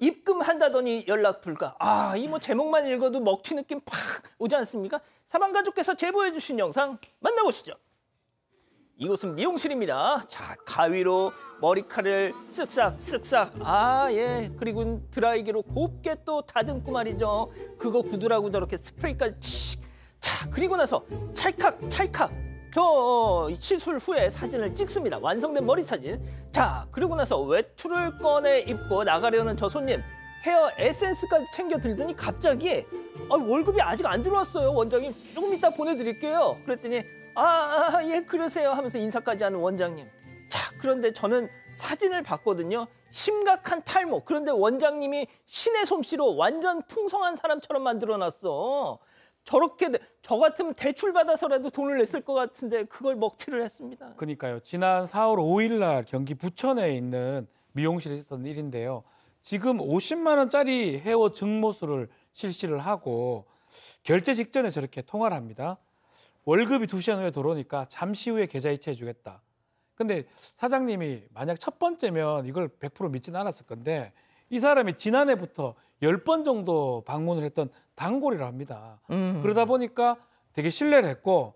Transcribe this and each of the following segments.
입금한다더니 연락 불가. 아, 이 뭐 제목만 읽어도 먹튀 느낌 팍 오지 않습니까? 사망 가족께서 제보해 주신 영상 만나보시죠. 이곳은 미용실입니다. 자, 가위로 머리카락을 쓱싹 쓱싹. 아, 예. 그리고 드라이기로 곱게 또 다듬고 말이죠. 그거 구두라고 저렇게 스프레이까지 칙. 자, 그리고 나서 찰칵 찰칵 저 시술 어, 후에 사진을 찍습니다. 완성된 머리 사진. 자, 그리고 나서 외투를 꺼내 입고 나가려는 저 손님. 헤어 에센스까지 챙겨 들더니 갑자기 아, 월급이 아직 안 들어왔어요. 원장님 조금 이따 보내드릴게요. 그랬더니 아, 아, 아, 예, 그러세요 하면서 인사까지 하는 원장님. 자, 그런데 저는 사진을 봤거든요. 심각한 탈모. 그런데 원장님이 신의 솜씨로 완전 풍성한 사람처럼 만들어놨어. 저렇게 저 같으면 대출 받아서라도 돈을 냈을 것 같은데 그걸 먹튀를 했습니다. 그러니까요. 지난 4월 5일 날 경기 부천에 있는 미용실에 있었던 일인데요. 지금 50만 원짜리 헤어 증모수를 실시를 하고 결제 직전에 저렇게 통화를 합니다. 월급이 두시간 후에 들어오니까 잠시 후에 계좌 이체해 주겠다. 근데 사장님이 만약 첫 번째면 이걸 100% 믿진 않았을 건데 이 사람이 지난해부터 1 0번 정도 방문을 했던 단골이라 합니다. 음. 그러다 보니까 되게 신뢰를 했고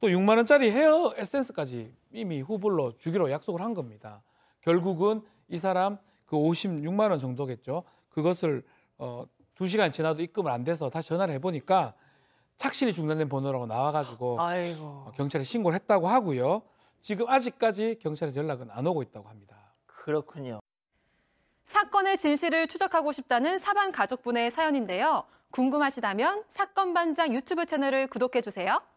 또 6만 원짜리 헤어 에센스까지 이미 후불로 주기로 약속을 한 겁니다. 결국은 이 사람 그 56만 원 정도겠죠. 그것을 어 2시간 지나도 입금을 안 돼서 다시 전화를 해 보니까 착실히 중단된 번호라고 나와 가지고 어, 경찰에 신고를 했다고 하고요. 지금 아직까지 경찰에서 연락은 안 오고 있다고 합니다. 그렇군요. 사건의 진실을 추적하고 싶다는 사반 가족분의 사연인데요. 궁금하시다면 사건 반장 유튜브 채널을 구독해 주세요.